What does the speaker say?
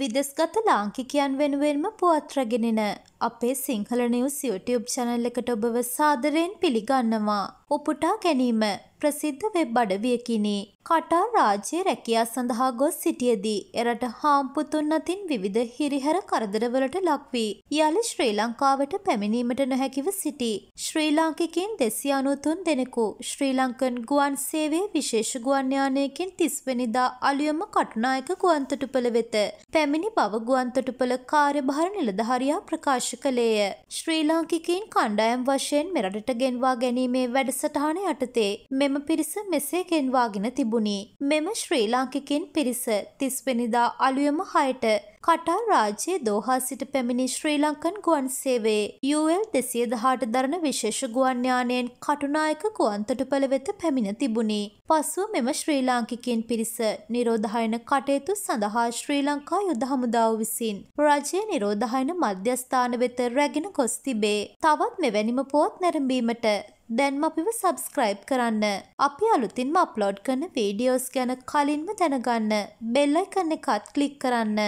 විදෙස්ගත ලාංකිකයන් වෙනුවෙන්ම පුවත් රැගෙනෙන අපේ සිංහල නිවස් YouTube channel එකට ඔබව සාදරයෙන් පිළිගන්නවා. උපුටා ගැනීම ප්‍රසිද්ධ වෙබ් අඩවියකිනි. කටාර් රාජ්‍ය රැකියා සඳහා ගොස් සිටියදී එරට හාම්පුතුන් අතින් විවිධ හිරිහැර කරදරවලට ලක්වී යළි ශ්‍රී ලංකාවට පැමිණීමට නොහැකිව සිටි. ශ්‍රී ලාංකිකින් දෙසි අනුතුන් දෙනෙකු ශ්‍රී ලංකන් ගුවන් සේවේ විශේෂ ගුවන්යානයකින් තිස්වනිදා අලුයම කටනායක ගුවන්තොටුපළ වෙත පැමිණි බව ගුවන්තොටුපළ කාර්යභාර නිලධහරයා ප්‍රකාශ කළේය. ශ්‍රී ලාංකිකින් කණ්ඩායම් වශයෙන් මෙරටට ගෙන්වා ගැනීමේ වැඩස වැඩසටහන යටතේ මෙම පිරිස මෙසේ ගෙන්වාගෙන තිබුණි. මෙම ශ්‍රී ලාංකිකෙන් පිරිස තිස්වෙනිදා අලුයම හයට කටාර් රාජ්‍යයේ දෝහා සිට පැමිණි ශ්‍රී ලංකන් ගුවන් සේවේ UL දෙසිය දහට දරන විශේෂ ගුවන්්‍යානයෙන් කටුනායක ගුවන්තොටුපළ වෙත පැමිණ තිබුණි. පසුව මෙම ශ්‍රී ලාංකිකින් පිරිස නිරෝධහයන කටයුතු සඳහා ශ්‍රී ලංකා යුද හමුදාව විසින් රජයේ නිරෝධහයන මධ්‍යස්ථාන වෙත රැගෙන ගොස් තිබේ. තවත් මෙවැනිම පුවත් නැරඹීමට දැන්ම අපිව සබස්ක්‍රයිබ් කරන්න. අපි අලුතින්ම අප්ලෝඩ් කරන වීඩියෝස් ගැන කලින්ම දැනගන්න බෙල්ලයි කන්න එකත් කලික් කරන්න.